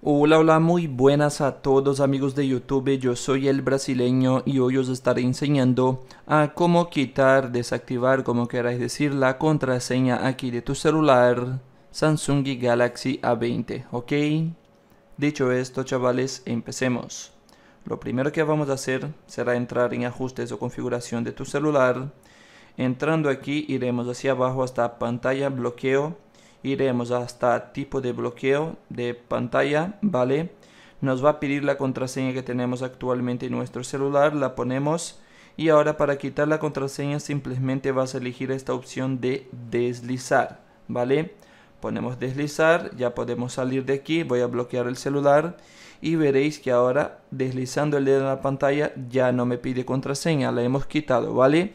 Hola, hola, muy buenas a todos amigos de YouTube, yo soy el brasileño y hoy os estaré enseñando a cómo quitar, desactivar, como queráis decir, la contraseña aquí de tu celular Samsung Galaxy A20, ¿ok? Dicho esto, chavales, empecemos. Lo primero que vamos a hacer será entrar en ajustes o configuración de tu celular. Entrando aquí iremos hacia abajo hasta pantalla bloqueo iremos hasta tipo de bloqueo de pantalla, ¿vale? Nos va a pedir la contraseña que tenemos actualmente en nuestro celular, la ponemos y ahora para quitar la contraseña simplemente vas a elegir esta opción de deslizar, ¿vale? Ponemos deslizar, ya podemos salir de aquí, voy a bloquear el celular y veréis que ahora deslizando el dedo en la pantalla ya no me pide contraseña, la hemos quitado, ¿vale?